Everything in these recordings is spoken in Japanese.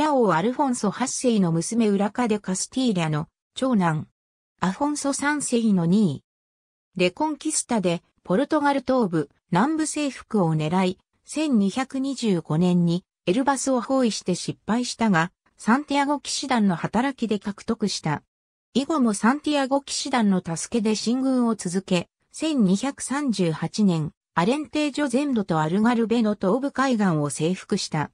ラ王アルフォンソ8世の娘裏カデカスティーリャの長男。アフォンソ3世の2位。レコンキスタでポルトガル東部南部征服を狙い、1225年にエルバスを包囲して失敗したが、サンティアゴ騎士団の働きで獲得した。以後もサンティアゴ騎士団の助けで進軍を続け、1238年、アレンテージョ全土とアルガルベの東部海岸を征服した。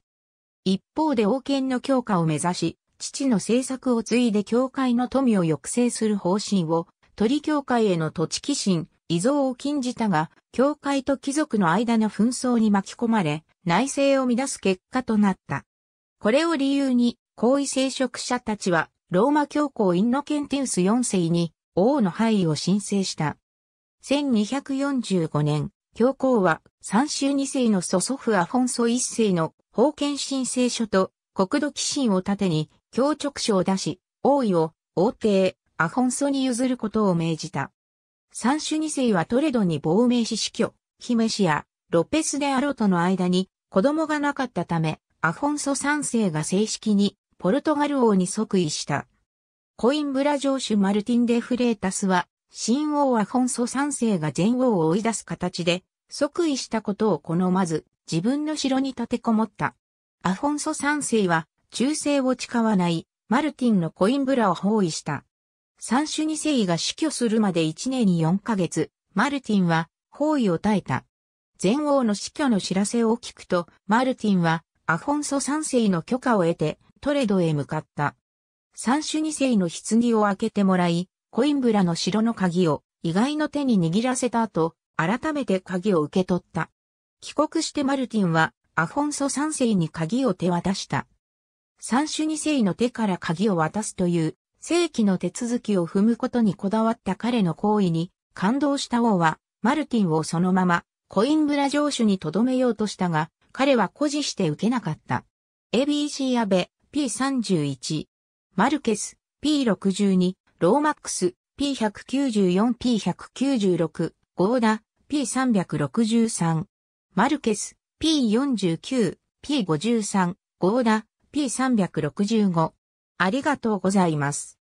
一方で王権の強化を目指し、父の政策を継いで教会の富を抑制する方針を、鳥教会への土地寄進、遺贈を禁じたが、教会と貴族の間の紛争に巻き込まれ、内政を乱す結果となった。これを理由に、皇位聖職者たちは、ローマ教皇インノケンティウス4世に、王の廃位を申請した。1245年、教皇は、三州二世の祖祖父アフォンソ一世の封建申請書と国土寄進を盾に協直書を出し、王位を王帝アフォンソに譲ることを命じた。三種二世はトレドに亡命し死去、姫氏やロペスであろうとの間に子供がなかったため、アフォンソ三世が正式にポルトガル王に即位した。コインブラ城主マルティン・デ・フレータスは、新王アフォンソ三世が全王を追い出す形で、即位したことを好まず、自分の城に立てこもった。アフォンソ三世は、忠誠を誓わない、マルティンのコインブラを包囲した。三種二世が死去するまで1年に4ヶ月、マルティンは包囲を耐えた。前王の死去の知らせを聞くと、マルティンはアフォンソ三世の許可を得てトレドへ向かった。三種二世の棺を開けてもらい、コインブラの城の鍵を意外の手に握らせた後、改めて鍵を受け取った。帰国してマルティンはアフォンソ3世に鍵を手渡した。三種二世の手から鍵を渡すという正規の手続きを踏むことにこだわった彼の行為に感動した王はマルティンをそのままコインブラ城主に留めようとしたが彼は誇示して受けなかった。ABC 安倍 P31 マルケス P62 ローマックス P194P196 ゴーダ P363 マルケス、P49、P53、ゴーダ、P365。ありがとうございます。